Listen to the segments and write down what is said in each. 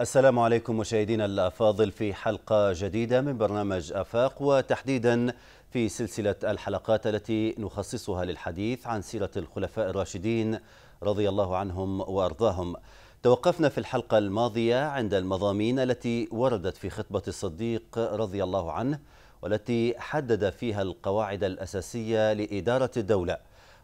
السلام عليكم مشاهدينا الافاضل في حلقه جديده من برنامج افاق وتحديدا في سلسله الحلقات التي نخصصها للحديث عن سيره الخلفاء الراشدين رضي الله عنهم وارضاهم. توقفنا في الحلقه الماضيه عند المضامين التي وردت في خطبه الصديق رضي الله عنه والتي حدد فيها القواعد الاساسيه لاداره الدوله.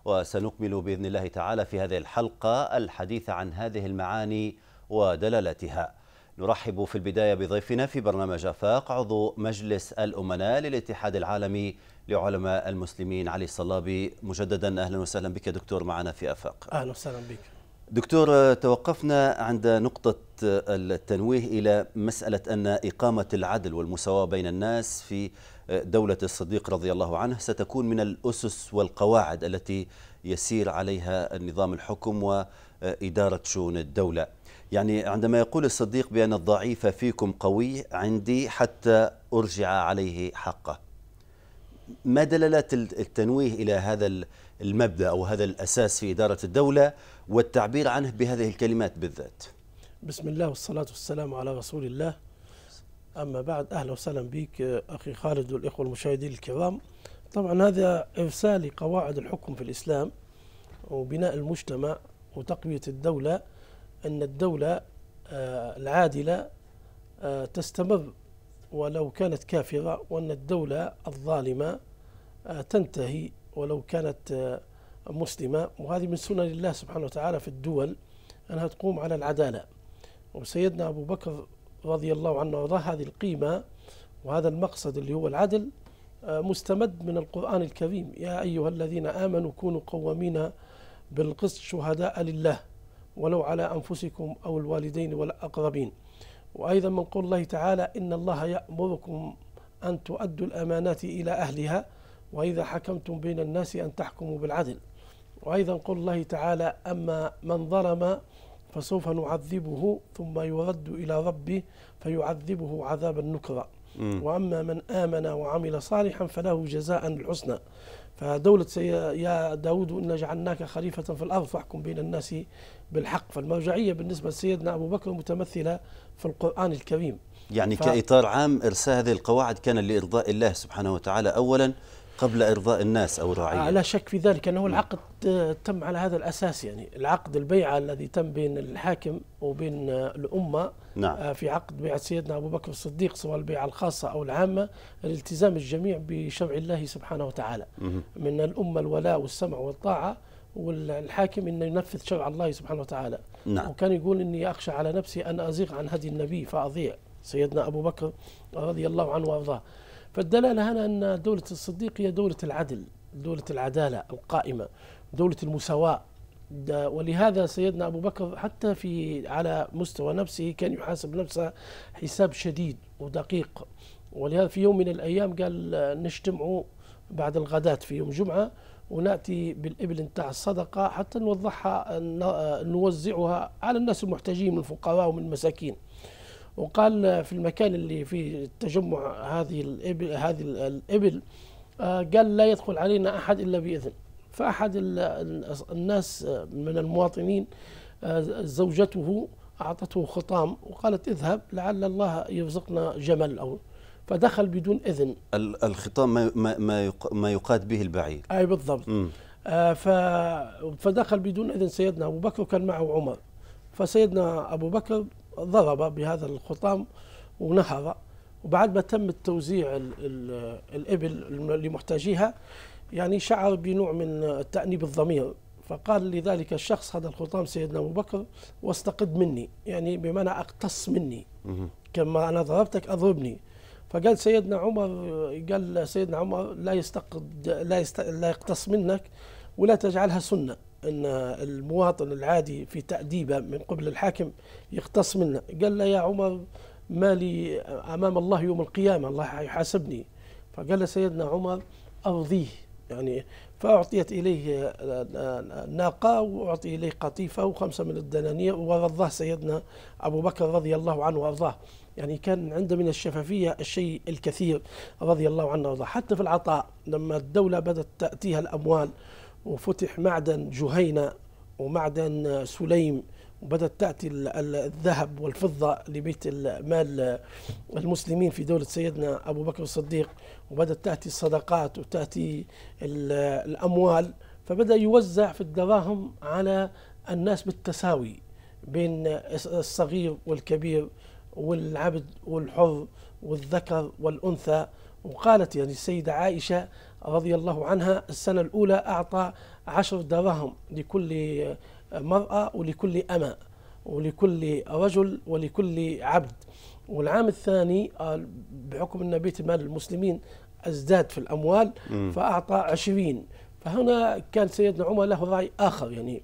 وسنكمل باذن الله تعالى في هذه الحلقه الحديث عن هذه المعاني ودلالتها نرحب في البداية بضيفنا في برنامج أفاق عضو مجلس الأمناء للاتحاد العالمي لعلماء المسلمين علي الصلابي مجددا أهلا وسهلا بك دكتور معنا في أفاق أهلا وسهلا بك دكتور توقفنا عند نقطة التنويه إلى مسألة أن إقامة العدل والمساواة بين الناس في دولة الصديق رضي الله عنه ستكون من الأسس والقواعد التي يسير عليها النظام الحكم وإدارة شؤون الدولة يعني عندما يقول الصديق بأن الضعيف فيكم قوي عندي حتى أرجع عليه حقه ما دلالات التنويه إلى هذا المبدأ أو هذا الأساس في إدارة الدولة والتعبير عنه بهذه الكلمات بالذات بسم الله والصلاة والسلام على رسول الله أما بعد أهلا وسهلا بك أخي خالد والإخوة المشاهدين الكرام طبعا هذا إرسال قواعد الحكم في الإسلام وبناء المجتمع وتقوية الدولة أن الدولة آه، العادلة آه، تستمر ولو كانت كافرة وأن الدولة الظالمة آه، تنتهي ولو كانت مسلمة وهذه من سنن الله سبحانه وتعالى في الدول أنها تقوم على العدالة وسيدنا أبو بكر رضي الله عنه وارضاه هذه القيمة وهذا المقصد اللي هو العدل مستمد من القرآن الكريم يا أيها الذين آمنوا كونوا قوامين بالقسط شهداء لله ولو على أنفسكم أو الوالدين والأقربين وأيضا من قول الله تعالى إن الله يأمركم أن تؤدوا الأمانات إلى أهلها وإذا حكمتم بين الناس أن تحكموا بالعدل وأيضا قول الله تعالى أما من ظلم فسوف نعذبه ثم يرد إلى ربه فيعذبه عذابا نكرا واما من امن وعمل صالحا فله جزاء الحسنى فدولة يا داود إن جعلناك خليفة في الأرض فاحكم بين الناس بالحق فالمرجعية بالنسبة لسيدنا أبو بكر متمثلة في القرآن الكريم يعني ف... كإطار عام إرساء هذه القواعد كان لإرضاء الله سبحانه وتعالى أولا قبل إرضاء الناس أو الرعية آه، لا شك في ذلك أنه العقد آه، تم على هذا الأساس يعني العقد البيعة الذي تم بين الحاكم وبين آه، الأمة نعم. في عقد بيعة سيدنا أبو بكر الصديق سواء البيعة الخاصة أو العامة الالتزام الجميع بشرع الله سبحانه وتعالى مم. من الأمة الولاء والسمع والطاعة والحاكم انه ينفذ شرع الله سبحانه وتعالى نعم. وكان يقول اني اخشى على نفسي ان ازيغ عن هدي النبي فاضيع سيدنا ابو بكر رضي الله عنه وارضاه فالدلالة هنا أن دولة الصديق هي دولة العدل دولة العدالة القائمة دولة المساواة ولهذا سيدنا أبو بكر حتى في على مستوى نفسه كان يحاسب نفسه حساب شديد ودقيق ولهذا في يوم من الأيام قال نجتمع بعد الغداة في يوم جمعة وناتي بالابل نتاع الصدقه حتى نوضحها نوزعها على الناس المحتاجين من الفقراء ومن المساكين وقال في المكان اللي فيه تجمع هذه الإبل هذه الإبل آه، قال لا يدخل علينا أحد إلا بإذن فأحد الناس من المواطنين آه، زوجته أعطته خطام وقالت اذهب لعل الله يرزقنا جمل أو فدخل بدون إذن الخطام ما, ما, ما يقاد به البعير أي بالضبط م. آه، فدخل بدون إذن سيدنا أبو بكر وكان معه عمر فسيدنا أبو بكر ضرب بهذا الخطام ونهض وبعد ما تم التوزيع الـ الـ الإبل لمحتاجيها يعني شعر بنوع من التأنيب الضمير فقال لذلك الشخص هذا الخطام سيدنا أبو بكر واستقد مني يعني بمعنى أقتص مني كما أنا ضربتك أضربني فقال سيدنا عمر قال سيدنا عمر لا يستقد لا, يست لا يقتص منك ولا تجعلها سنه ان المواطن العادي في تاديبه من قبل الحاكم يختص منه قال له يا عمر مالي امام الله يوم القيامه الله يحاسبني فقال له سيدنا عمر ارضيه يعني فاعطيت اليه ناقه واعطي اليه قطيفه وخمسه من الدنانير ورضاه سيدنا ابو بكر رضي الله عنه وارضاه يعني كان عنده من الشفافيه الشيء الكثير رضي الله عنه وارضاه حتى في العطاء لما الدوله بدات تاتيها الاموال وفتح معدن جهينة ومعدن سليم وبدأت تأتي الذهب والفضة لبيت المال المسلمين في دولة سيدنا أبو بكر الصديق وبدأت تأتي الصدقات وتأتي الأموال فبدأ يوزع في الدراهم على الناس بالتساوي بين الصغير والكبير والعبد والحر والذكر والأنثى وقالت يعني السيدة عائشة رضي الله عنها السنة الأولى أعطى عشر دراهم لكل مرأة ولكل أمة ولكل رجل ولكل عبد والعام الثاني آه، بحكم أن بيت مال المسلمين ازداد في الاموال فاعطى عشرين فهنا كان سيدنا عمر له راي اخر يعني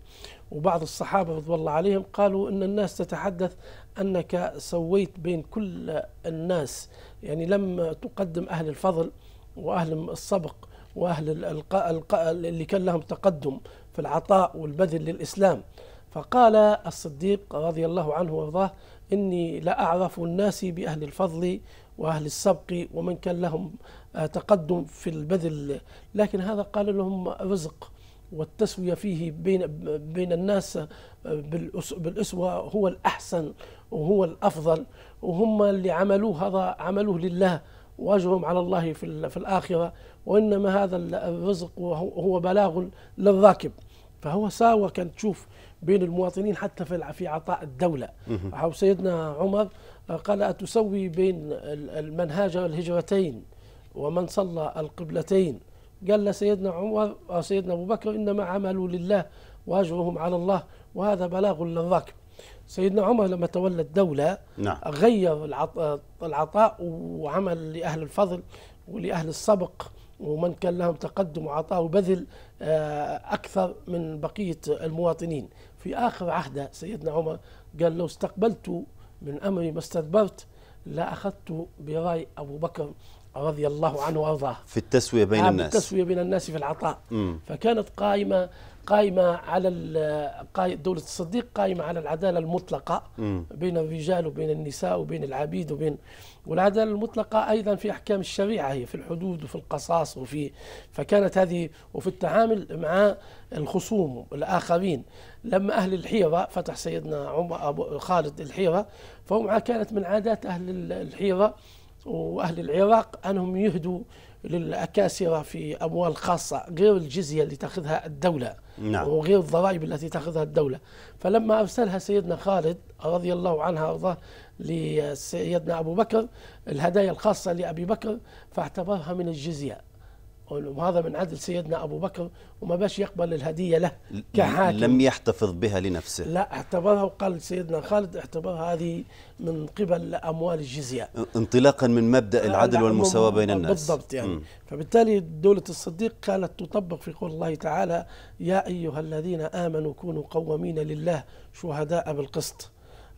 وبعض الصحابه رضوان الله عليهم قالوا ان الناس تتحدث انك سويت بين كل الناس يعني لم تقدم اهل الفضل واهل السبق واهل القاء القاء اللي كان لهم تقدم في العطاء والبذل للاسلام فقال الصديق رضي الله عنه وارضاه اني لاعرف الناس باهل الفضل واهل السبق ومن كان لهم آه، تقدم في البذل لكن هذا قال لهم رزق والتسويه فيه بين بين الناس آه، بالاسوه هو الاحسن وهو الافضل وهم اللي عملوه هذا عملوه لله واجرهم على الله في في الاخره وانما هذا الرزق هو بلاغ للراكب فهو ساوى كان تشوف بين المواطنين حتى في في عطاء الدوله او سيدنا عمر قال اتسوي بين من هاجر الهجرتين ومن صلى القبلتين قال سيدنا عمر سيدنا ابو بكر انما عملوا لله واجرهم على الله وهذا بلاغ للراكب سيدنا عمر لما تولى الدولة نعم. غير العطاء وعمل لأهل الفضل ولأهل السبق ومن كان لهم تقدم وعطاء وبذل آه، أكثر من بقية المواطنين في آخر عهده سيدنا عمر قال لو استقبلت من أمري ما استدبرت لأخذت برأي أبو بكر رضي الله عنه وارضاه في التسويه بين آه، الناس التسويه بين الناس في العطاء مم. فكانت قائمه قائمة على دولة الصديق قائمة على العدالة المطلقة م. بين الرجال وبين النساء وبين العبيد وبين والعدالة المطلقة أيضا في أحكام الشريعة هي في الحدود وفي القصاص وفي فكانت هذه وفي التعامل مع الخصوم الآخرين لما أهل الحيرة فتح سيدنا عمر أبو خالد الحيرة فهم كانت من عادات أهل الحيرة واهل العراق انهم يهدوا للاكاسره في اموال خاصه غير الجزيه اللي تاخذها الدوله نعم. وغير الضرائب التي تاخذها الدوله فلما ارسلها سيدنا خالد رضي الله عنها ارضاه لسيدنا ابو بكر الهدايا الخاصه لابي بكر فاعتبرها من الجزيه وهذا من عدل سيدنا أبو بكر وما باش يقبل الهدية له كحاكم لم يحتفظ بها لنفسه لا اعتبرها وقال سيدنا خالد اعتبرها هذه من قبل أموال الجزية انطلاقا من مبدأ العدل والمساواة بين الناس بالضبط يعني م. فبالتالي دولة الصديق كانت تطبق في قول الله تعالى يا أيها الذين آمنوا كونوا قوامين لله شهداء بالقسط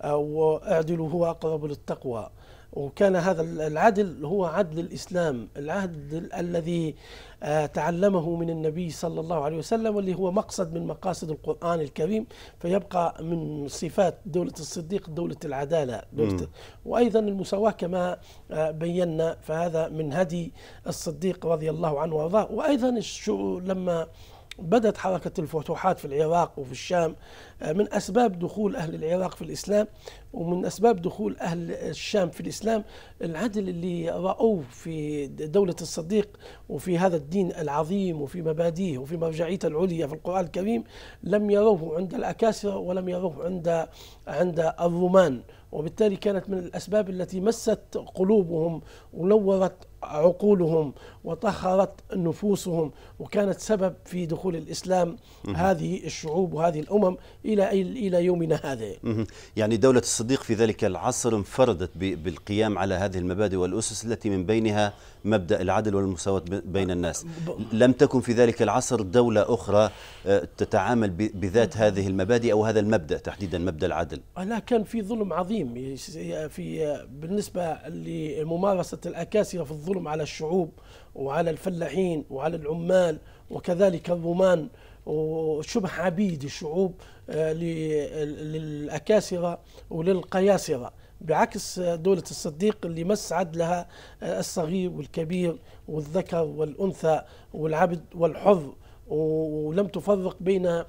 آه، واعدلوا هو أقرب للتقوى وكان هذا العدل هو عدل الإسلام العدل الذي آه، تعلمه من النبي صلى الله عليه وسلم واللي هو مقصد من مقاصد القرآن الكريم فيبقى من صفات دولة الصديق دولة العدالة دولة وأيضا المساواة كما آه، بينا فهذا من هدي الصديق رضي الله عنه وارضاه وأيضا لما بدت حركة الفتوحات في العراق وفي الشام آه، من أسباب دخول أهل العراق في الإسلام ومن أسباب دخول أهل الشام في الإسلام العدل اللي رأوه في دولة الصديق وفي هذا الدين العظيم وفي مبادئه وفي مرجعيته العليا في القرآن الكريم لم يروه عند الأكاسرة ولم يروه عند عند الرومان وبالتالي كانت من الأسباب التي مست قلوبهم ونورت عقولهم وطهرت نفوسهم وكانت سبب في دخول الاسلام مه. هذه الشعوب وهذه الامم الى الى يومنا هذا. مه. يعني دوله الصديق في ذلك العصر انفردت بالقيام على هذه المبادئ والاسس التي من بينها مبدا العدل والمساواه بين الناس. لم تكن في ذلك العصر دوله اخرى آه، تتعامل بذات هذه المبادئ او هذا المبدا تحديدا مبدا العدل. لا كان في ظلم عظيم في بالنسبه لممارسه الاكاسره في الظلم الظلم على الشعوب وعلى الفلاحين وعلى العمال وكذلك الضمان وشبه عبيد الشعوب آه، للأكاسرة وللقياسرة بعكس دولة الصديق اللي مسعد لها آه، الصغير والكبير والذكر والأنثى والعبد والحر ولم تفرق بين آه،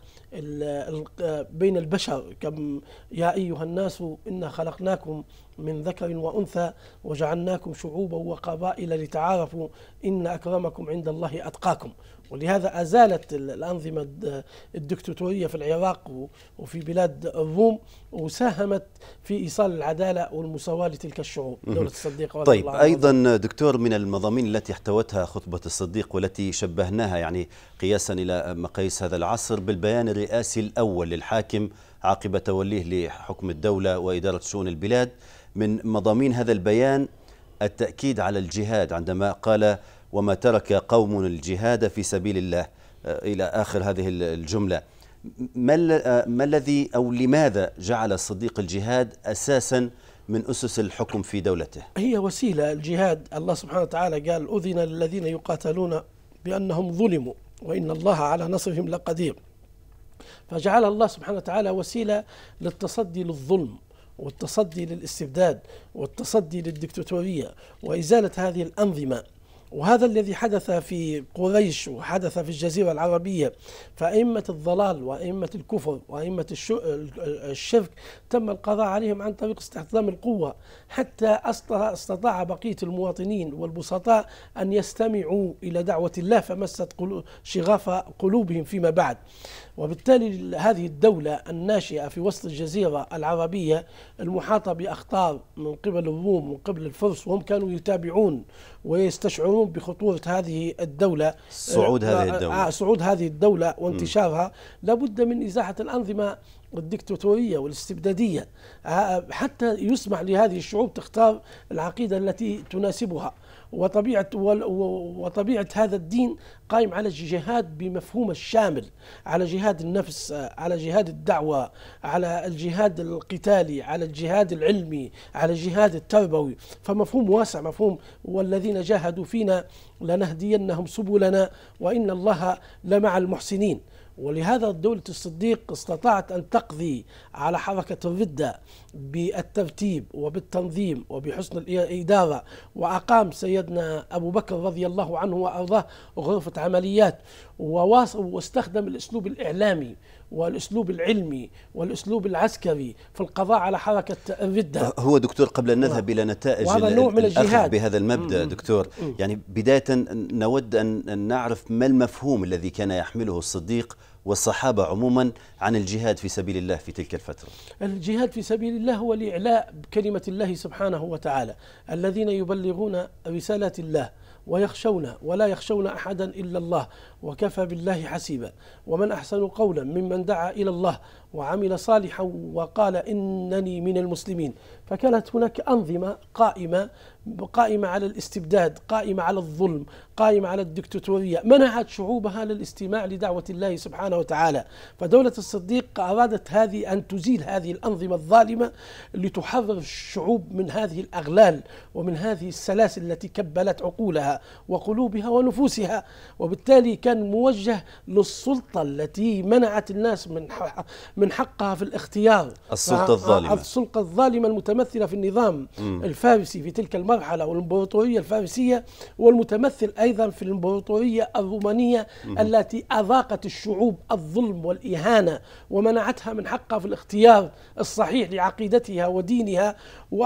بين البشر كم يا أيها الناس إنا خلقناكم من ذكر وأنثى وجعلناكم شعوبا وقبائل لتعارفوا إن أكرمكم عند الله أتقاكم ولهذا أزالت الأنظمة الدكتاتورية في العراق وفي بلاد الروم وساهمت في إيصال العدالة والمساواة لتلك الشعوب دولة الصديق طيب الله أيضا دكتور من المضامين التي احتوتها خطبة الصديق والتي شبهناها يعني قياسا إلى مقاييس هذا العصر بالبيان الرئاسي الأول للحاكم عقب توليه لحكم الدولة وإدارة شؤون البلاد من مضامين هذا البيان التأكيد على الجهاد عندما قال وما ترك قوم الجهاد في سبيل الله آه، إلى آخر هذه الجملة آه، ما الذي أو لماذا جعل الصديق الجهاد أساسا من أسس الحكم في دولته هي وسيلة الجهاد الله سبحانه وتعالى قال أذن للذين يقاتلون بأنهم ظلموا وإن الله على نصرهم لقدير فجعل الله سبحانه وتعالى وسيلة للتصدي للظلم والتصدي للاستبداد والتصدي للدكتاتورية وإزالة هذه الأنظمة وهذا الذي حدث في قريش وحدث في الجزيرة العربية فأئمة الضلال وأئمة الكفر وأئمة الشرك تم القضاء عليهم عن طريق استخدام القوة حتى استطاع بقية المواطنين والبسطاء أن يستمعوا إلى دعوة الله فمست شغاف قلوبهم فيما بعد وبالتالي هذه الدولة الناشئة في وسط الجزيرة العربية المحاطة بأخطار من قبل الروم ومن قبل الفرس وهم كانوا يتابعون ويستشعرون بخطورة هذه الدولة صعود هذه آه، الدولة آه، صعود هذه الدولة وانتشارها لابد من إزاحة الأنظمة والديكتاتورية والاستبدادية آه، حتى يسمح لهذه الشعوب تختار العقيدة التي تناسبها وطبيعة وطبيعة هذا الدين قائم على الجهاد بمفهوم الشامل على جهاد النفس على جهاد الدعوة على الجهاد القتالي على الجهاد العلمي على الجهاد التربوي فمفهوم واسع مفهوم والذين جاهدوا فينا لنهدينهم سبلنا وإن الله لمع المحسنين ولهذا دولة الصديق استطاعت أن تقضي على حركة الردة بالترتيب وبالتنظيم وبحسن الإدارة وأقام سيدنا أبو بكر رضي الله عنه وأرضاه غرفة عمليات واستخدم الأسلوب الإعلامي والأسلوب العلمي والأسلوب العسكري في القضاء على حركة الردة آه، هو دكتور قبل أن نذهب إلى نتائج الأخذ نوع من الجهاد بهذا المبدأ دكتور يعني بداية نود أن نعرف ما المفهوم الذي كان يحمله الصديق والصحابة عموما عن الجهاد في سبيل الله في تلك الفترة الجهاد في سبيل الله هو الإعلاء بكلمة الله سبحانه وتعالى الذين يبلغون رسالة الله ويخشون ولا يخشون احدا الا الله وكفى بالله حسيبا ومن احسن قولا ممن دعا الى الله وعمل صالحا وقال انني من المسلمين فكانت هناك انظمه قائمه قائمه على الاستبداد قائمه على الظلم قائمه على الدكتاتوريه منعت شعوبها للاستماع لدعوه الله سبحانه وتعالى فدوله الصديق ارادت هذه ان تزيل هذه الانظمه الظالمه لتحرر الشعوب من هذه الاغلال ومن هذه السلاسل التي كبلت عقولها وقلوبها ونفوسها وبالتالي كان موجه للسلطه التي منعت الناس من من حقها في الاختيار السلطة الظالمة السلطة الظالمة المتمثلة في النظام م. الفارسي في تلك المرحلة والإمبراطورية الفارسية والمتمثل أيضا في الإمبراطورية الرومانية م. التي أذاقت الشعوب الظلم والإهانة ومنعتها من حقها في الاختيار الصحيح لعقيدتها ودينها و...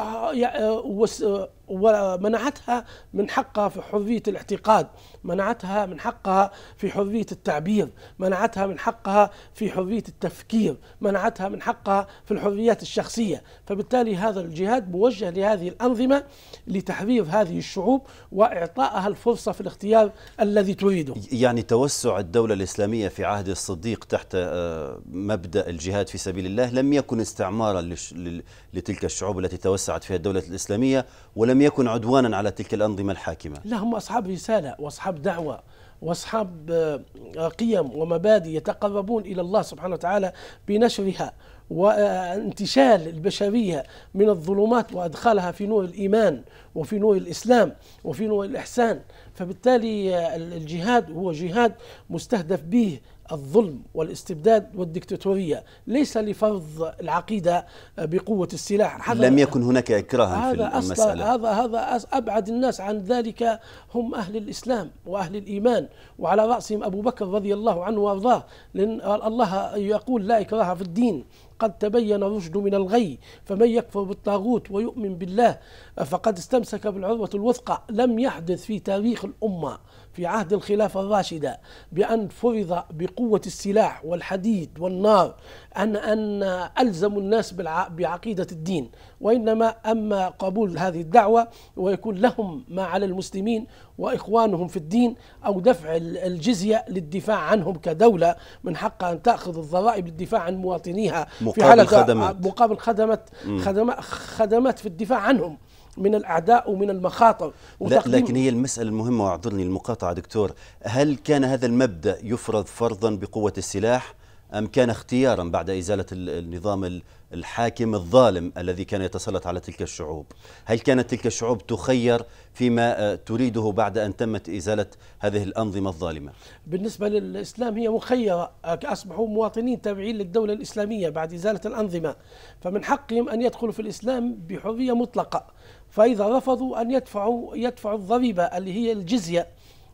ومنعتها من حقها في حرية الاعتقاد منعتها من حقها في حرية التعبير منعتها من حقها في حرية التفكير منعتها من حقها في الحريات الشخصية فبالتالي هذا الجهاد موجه لهذه الأنظمة لتحرير هذه الشعوب وإعطائها الفرصة في الاختيار الذي تريده يعني توسع الدولة الإسلامية في عهد الصديق تحت آه، مبدأ الجهاد في سبيل الله لم يكن استعمارا لتلك الشعوب التي توسعت فيها الدولة الإسلامية ولم يكن عدوانا على تلك الأنظمة الحاكمة لا هم أصحاب رسالة وأصحاب أصحاب دعوه واصحاب آه، قيم ومبادئ يتقربون الى الله سبحانه وتعالى بنشرها وانتشال البشريه من الظلمات وادخالها في نور الايمان وفي نور الاسلام وفي نور الاحسان فبالتالي آه، الجهاد هو جهاد مستهدف به الظلم والاستبداد والدكتاتورية ليس لفرض العقيدة بقوة السلاح هذا لم يكن هناك إكراها هذا في المسألة هذا هذا أبعد الناس عن ذلك هم أهل الإسلام وأهل الإيمان وعلى رأسهم أبو بكر رضي الله عنه وأرضاه لأن الله يقول لا إكراه في الدين قد تبين الرشد من الغي فمن يكفر بالطاغوت ويؤمن بالله فقد استمسك بالعروة الوثقى لم يحدث في تاريخ الأمة في عهد الخلافة الراشدة بأن فرض بقوة السلاح والحديد والنار أن أن ألزموا الناس بعقيدة الدين وإنما أما قبول هذه الدعوة ويكون لهم ما على المسلمين وإخوانهم في الدين أو دفع الجزية للدفاع عنهم كدولة من حقها أن تأخذ الضرائب للدفاع عن مواطنيها مقابل في حالة خدمات مقابل خدمات خدمات في الدفاع عنهم من الاعداء ومن المخاطر لا لكن هي المساله المهمه واعذرني المقاطعه دكتور هل كان هذا المبدا يفرض فرضا بقوه السلاح ام كان اختيارا بعد ازاله النظام الحاكم الظالم الذي كان يتسلط على تلك الشعوب هل كانت تلك الشعوب تخير فيما آه، تريده بعد أن تمت إزالة هذه الأنظمة الظالمة بالنسبة للإسلام هي مخيرة أصبحوا مواطنين تابعين للدولة الإسلامية بعد إزالة الأنظمة فمن حقهم أن يدخلوا في الإسلام بحرية مطلقة فإذا رفضوا أن يدفعوا يدفعوا الضريبة اللي هي الجزية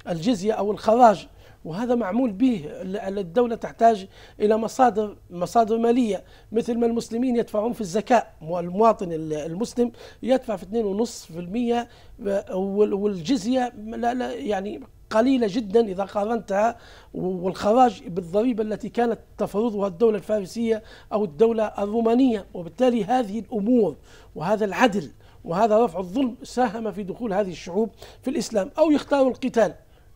الجزية أو الخراج وهذا معمول به الدولة تحتاج إلى مصادر مصادر مالية مثل ما المسلمين يدفعون في الزكاة والمواطن المسلم يدفع في 2.5% والجزية لا لا يعني قليلة جدا إذا قارنتها والخراج بالضريبة التي كانت تفرضها الدولة الفارسية أو الدولة الرومانية وبالتالي هذه الأمور وهذا العدل وهذا رفع الظلم ساهم في دخول هذه الشعوب في الإسلام أو يختاروا القتال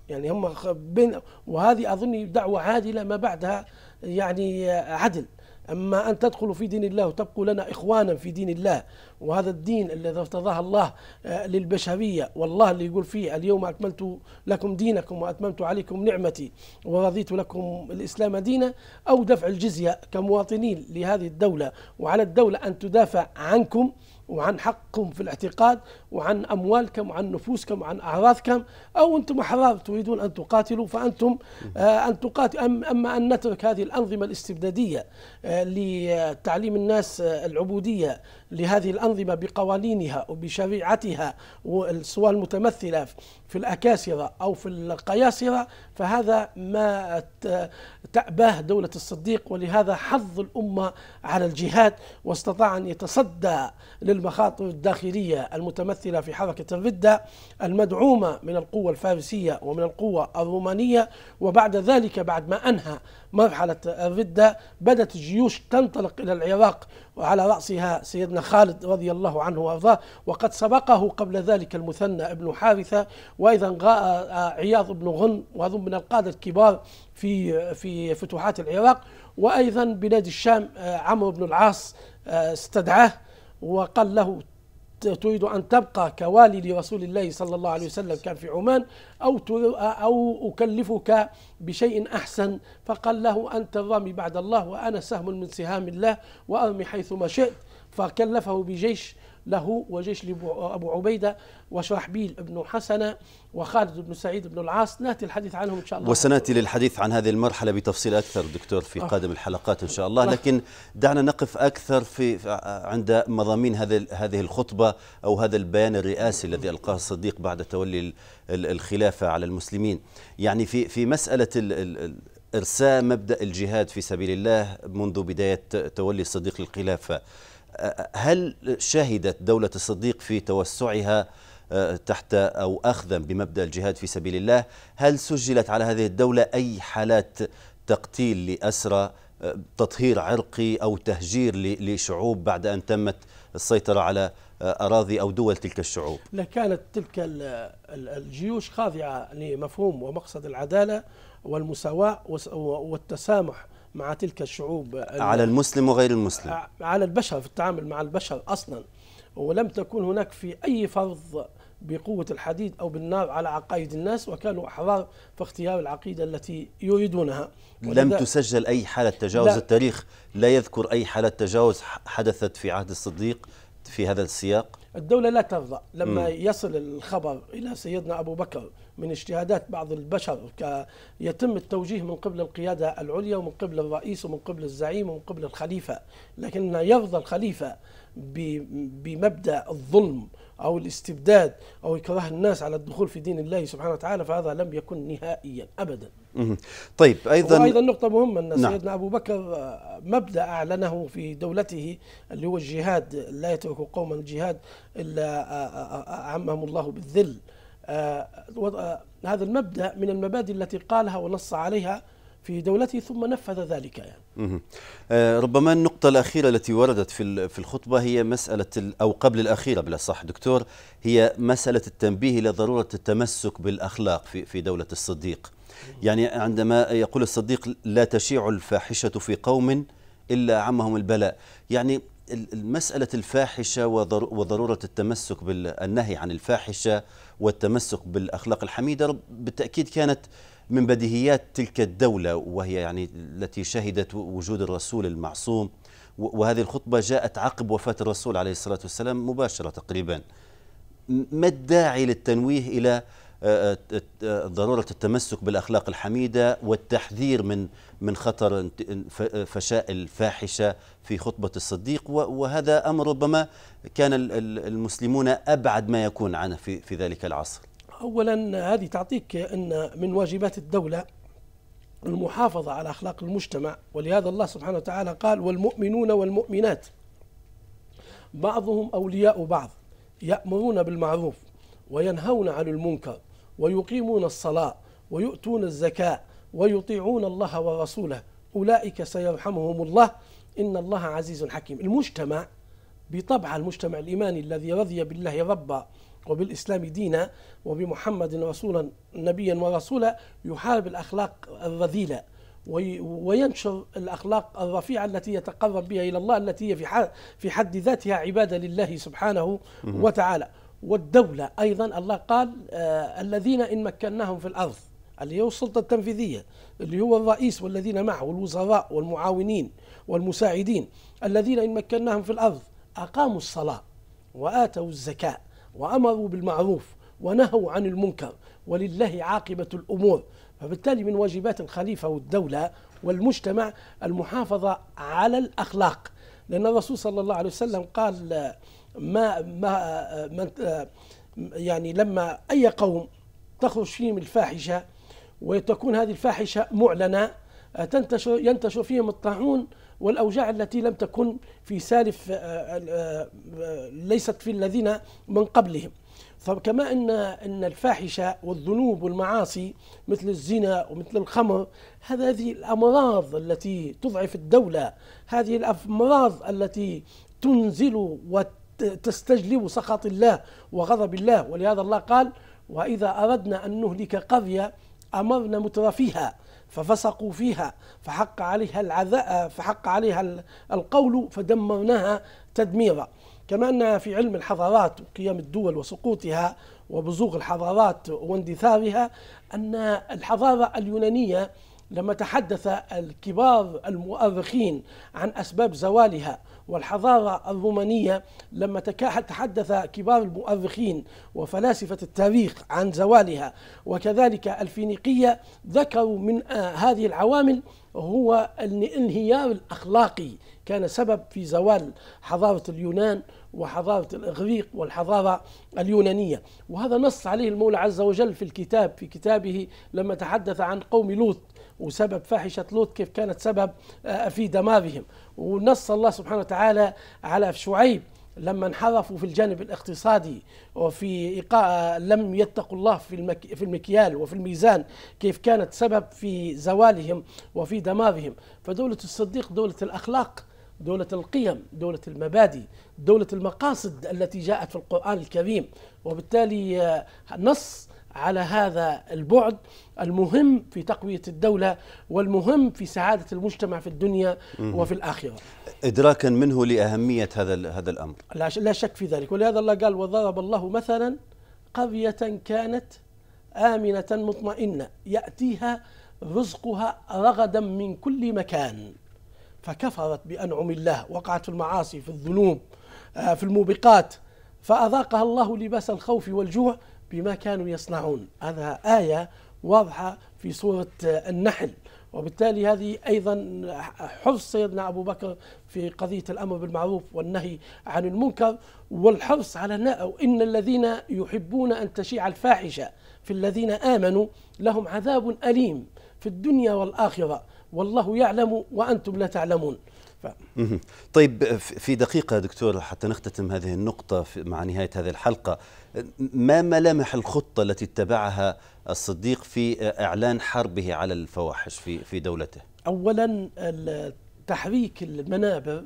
يعني هم بين وهذه أظن دعوة عادلة ما بعدها يعني آه، عدل أما أن تدخلوا في دين الله وتبقوا لنا إخوانا في دين الله وهذا الدين الذي ارتضاه الله آه، للبشرية والله اللي يقول فيه اليوم أكملت لكم دينكم وأتممت عليكم نعمتي ورضيت لكم الإسلام دينا أو دفع الجزية كمواطنين لهذه الدولة وعلى الدولة أن تدافع عنكم وعن حقكم في الاعتقاد وعن أموالكم وعن نفوسكم وعن أعراضكم أو أنتم أحرار تريدون أن تقاتلوا فأنتم آه، أن تقاتل أما أن نترك هذه الأنظمة الاستبدادية آه، لتعليم الناس آه، العبودية لهذه الأنظمة بقوانينها وبشريعتها سواء المتمثلة في الأكاسرة أو في القياسرة فهذا ما تأباه دولة الصديق ولهذا حظ الأمة على الجهاد واستطاع أن يتصدى للمخاطر الداخلية المتمثلة في حركة الردة المدعومة من القوة الفارسية ومن القوة الرومانية وبعد ذلك بعد ما أنهى مرحلة الردة بدأت الجيوش تنطلق إلى العراق وعلى رأسها سيدنا خالد رضي الله عنه وأرضاه وقد سبقه قبل ذلك المثنى ابن حارثة وأيضا عياض بن غن وهذا من القادة الكبار في في فتوحات العراق وايضا بلاد الشام آه، عمرو بن العاص آه، استدعاه وقال له تريد ان تبقى كوالي لرسول الله صلى الله عليه وسلم كان في عمان او او اكلفك بشيء احسن فقال له انت الرامي بعد الله وانا سهم من سهام الله وارمي حيثما شئت فكلفه بجيش له وجيش أبو عبيدة وشرحبيل بن حسنة وخالد بن سعيد بن العاص ناتي الحديث عنهم إن شاء الله وسناتي للحديث عن هذه المرحلة بتفصيل أكثر دكتور في آه. قادم الحلقات إن شاء الله لكن دعنا نقف أكثر في عند مضامين هذه هذه الخطبة أو هذا البيان الرئاسي الذي ألقاه الصديق بعد تولي الخلافة على المسلمين يعني في في مسألة إرساء مبدأ الجهاد في سبيل الله منذ بداية تولي الصديق الخلافة هل شهدت دولة الصديق في توسعها آه، تحت أو أخذا بمبدأ الجهاد في سبيل الله هل سجلت على هذه الدولة أي حالات تقتيل لأسرى آه، تطهير عرقي أو تهجير لشعوب بعد أن تمت السيطرة على آه، أراضي أو دول تلك الشعوب لا كانت تلك الجيوش خاضعة لمفهوم ومقصد العدالة والمساواة والتسامح مع تلك الشعوب على المسلم وغير المسلم على البشر في التعامل مع البشر أصلا ولم تكن هناك في أي فرض بقوة الحديد أو بالنار على عقائد الناس وكانوا أحرار في اختيار العقيدة التي يريدونها لم تسجل أي حالة تجاوز لا التاريخ لا يذكر أي حالة تجاوز حدثت في عهد الصديق في هذا السياق؟ الدولة لا ترضى لما م. يصل الخبر إلى سيدنا أبو بكر من اجتهادات بعض البشر يتم التوجيه من قبل القيادة العليا ومن قبل الرئيس ومن قبل الزعيم ومن قبل الخليفة لكن يرضى الخليفة بمبدأ الظلم أو الاستبداد أو إكراه الناس على الدخول في دين الله سبحانه وتعالى فهذا لم يكن نهائيا أبدا طيب ايضا وايضا نقطه مهمه ان نعم. سيدنا ابو بكر آه، مبدا اعلنه في دولته اللي هو الجهاد لا يترك قوما الجهاد الا آه، آه، عمهم الله بالذل هذا المبدا من المبادئ التي قالها ونص عليها في دولته ثم نفذ ذلك يعني. ربما النقطة الأخيرة التي وردت في في الخطبة هي مسألة أو قبل الأخيرة بلا صح دكتور هي مسألة التنبيه إلى ضرورة التمسك بالأخلاق في في دولة الصديق. يعني عندما يقول الصديق لا تشيع الفاحشة في قوم إلا عمهم البلاء يعني مسألة الفاحشة وضرورة التمسك بالنهي عن الفاحشة والتمسك بالأخلاق الحميدة بالتأكيد كانت من بديهيات تلك الدولة وهي يعني التي شهدت وجود الرسول المعصوم وهذه الخطبة جاءت عقب وفاة الرسول عليه الصلاة والسلام مباشرة تقريبا ما الداعي للتنويه إلى آه، آه، آه، ضرورة التمسك بالأخلاق الحميدة والتحذير من من خطر فشاء الفاحشة في خطبة الصديق وهذا أمر ربما كان المسلمون أبعد ما يكون عنه في, في ذلك العصر أولا هذه تعطيك أن من واجبات الدولة المحافظة على أخلاق المجتمع ولهذا الله سبحانه وتعالى قال والمؤمنون والمؤمنات بعضهم أولياء بعض يأمرون بالمعروف وينهون عن المنكر ويقيمون الصلاة ويؤتون الزكاة ويطيعون الله ورسوله أولئك سيرحمهم الله إن الله عزيز حكيم المجتمع بطبع المجتمع الإيماني الذي رضي بالله ربا وبالإسلام دينا وبمحمد رسولا نبيا ورسولا يحارب الأخلاق الرذيلة وينشر الأخلاق الرفيعة التي يتقرب بها إلى الله التي هي في حد ذاتها عبادة لله سبحانه وتعالى والدولة أيضا الله قال آه الذين إن مكناهم في الأرض اللي هو السلطة التنفيذية اللي هو الرئيس والذين معه والوزراء والمعاونين والمساعدين الذين إن مكناهم في الأرض أقاموا الصلاة وآتوا الزكاة وأمروا بالمعروف ونهوا عن المنكر ولله عاقبة الأمور فبالتالي من واجبات الخليفة والدولة والمجتمع المحافظة على الأخلاق لأن الرسول صلى الله عليه وسلم قال آه، ما ما من يعني لما اي قوم تخرج فيهم الفاحشه وتكون هذه الفاحشه معلنه تنتشر ينتشر فيهم الطاعون والاوجاع التي لم تكن في سالف آه، آه، ليست في الذين من قبلهم فكما ان ان الفاحشه والذنوب والمعاصي مثل الزنا ومثل الخمر هذه الامراض التي تضعف الدوله هذه الامراض التي تنزل وت تستجلب سخط الله وغضب الله ولهذا الله قال وإذا أردنا أن نهلك قرية أمرنا مترفيها ففسقوا فيها فحق عليها العذاء فحق عليها القول فدمرناها تدميرا كما أن في علم الحضارات وقيام الدول وسقوطها وبزوغ الحضارات واندثارها أن الحضارة اليونانية لما تحدث الكبار المؤرخين عن أسباب زوالها والحضارة الرومانية لما تحدث كبار المؤرخين وفلاسفة التاريخ عن زوالها وكذلك الفينيقية ذكروا من آه، هذه العوامل هو الانهيار الأخلاقي كان سبب في زوال حضارة اليونان وحضارة الإغريق والحضارة اليونانية وهذا نص عليه المولى عز وجل في الكتاب في كتابه لما تحدث عن قوم لوط وسبب فاحشة لوط كيف كانت سبب آه، في دمارهم ونص الله سبحانه وتعالى على شعيب لما انحرفوا في الجانب الاقتصادي وفي إيقاع آه، لم يتقوا الله في, المك... في المكيال وفي الميزان كيف كانت سبب في زوالهم وفي دمارهم فدولة الصديق دولة الأخلاق دولة القيم دولة المبادئ دولة المقاصد التي جاءت في القرآن الكريم وبالتالي آه، نص على هذا البعد المهم في تقويه الدوله والمهم في سعاده المجتمع في الدنيا وفي الاخره. ادراكا منه لاهميه هذا هذا الامر. لا, لا شك في ذلك ولهذا الله قال وضرب الله مثلا قريه كانت امنه مطمئنه ياتيها رزقها رغدا من كل مكان فكفرت بانعم الله وقعت في المعاصي في الذنوب آه، في الموبقات فاذاقها الله لباس الخوف والجوع بما كانوا يصنعون هذا آية واضحة في سورة النحل وبالتالي هذه أيضا حرص سيدنا أبو بكر في قضية الأمر بالمعروف والنهي عن المنكر والحرص على إن الذين يحبون أن تشيع الفاحشة في الذين آمنوا لهم عذاب أليم في الدنيا والآخرة والله يعلم وأنتم لا تعلمون طيب في دقيقة دكتور حتى نختتم هذه النقطة مع نهاية هذه الحلقة ما ملامح الخطة التي اتبعها الصديق في إعلان حربه على الفواحش في في دولته؟ أولا تحريك المنابر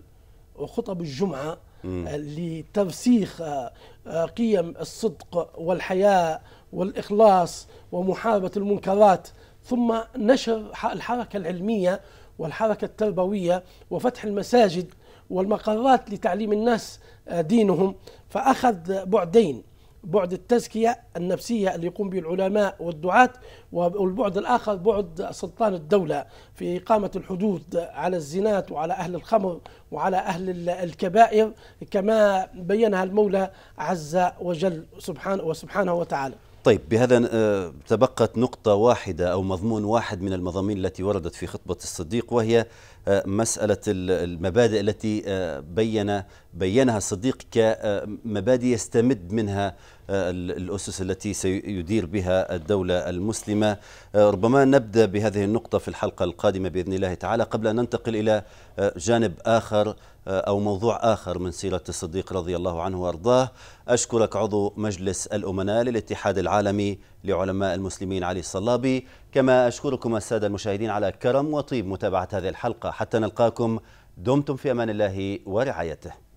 وخطب الجمعة آه، لترسيخ آه، آه، قيم الصدق والحياء والإخلاص ومحاربة المنكرات ثم نشر الحركة العلمية والحركة التربوية وفتح المساجد والمقرات لتعليم الناس دينهم فأخذ بعدين بعد التزكية النفسية اللي يقوم به العلماء والدعاة والبعد الآخر بعد سلطان الدولة في إقامة الحدود على الزنات وعلى أهل الخمر وعلى أهل الكبائر كما بينها المولى عز وجل سبحانه وسبحانه وتعالى طيب بهذا آه، تبقت نقطة واحدة أو مضمون واحد من المضامين التي وردت في خطبة الصديق وهي آه، مسألة المبادئ التي آه، بين بينها الصديق كمبادئ يستمد منها آه، الأسس التي سيدير بها الدولة المسلمة ربما نبدأ بهذه النقطة في الحلقة القادمة بإذن الله تعالى قبل أن ننتقل إلى جانب آخر أو موضوع آخر من سيرة الصديق رضي الله عنه وأرضاه أشكرك عضو مجلس الأمناء للاتحاد العالمي لعلماء المسلمين علي الصلابي كما أشكركم السادة المشاهدين على كرم وطيب متابعة هذه الحلقة حتى نلقاكم دمتم في أمان الله ورعايته